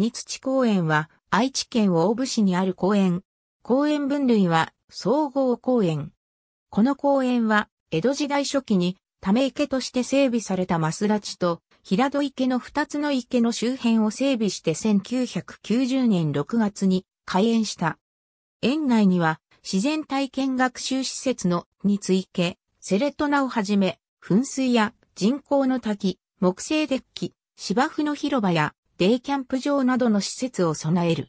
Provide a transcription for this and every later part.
日土公園は愛知県大府市にある公園。公園分類は総合公園。この公園は江戸時代初期にため池として整備されたマスダチと平戸池の二つの池の周辺を整備して1990年6月に開園した。園内には自然体験学習施設のについて、セレトナをはじめ、噴水や人工の滝、木製デッキ、芝生の広場やデイキャンプ場などの施設を備える。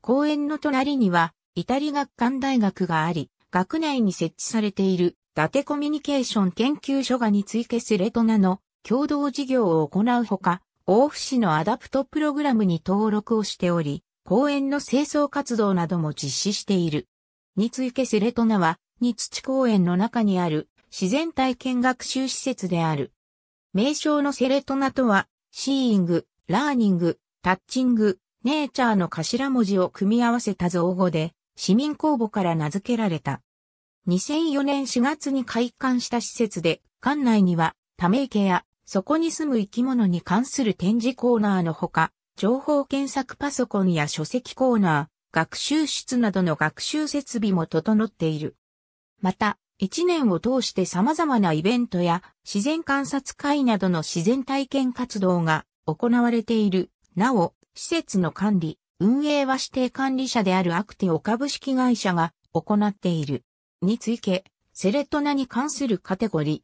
公園の隣には、イタリ学館大学があり、学内に設置されている、伊達コミュニケーション研究所がにイケ・すレトナの共同事業を行うほか、大府市のアダプトプログラムに登録をしており、公園の清掃活動なども実施している。についけスレトナは、ツチ公園の中にある自然体験学習施設である。名称のセレトナとは、シーイング、ラーニング、タッチング、ネイチャーの頭文字を組み合わせた造語で、市民公募から名付けられた。2004年4月に開館した施設で、館内には、ため池や、そこに住む生き物に関する展示コーナーのほか、情報検索パソコンや書籍コーナー、学習室などの学習設備も整っている。また、一年を通して様々なイベントや自然観察会などの自然体験活動が行われている。なお、施設の管理、運営は指定管理者であるアクティオ株式会社が行っている。について、セレトナに関するカテゴリー。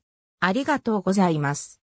ありがとうございます。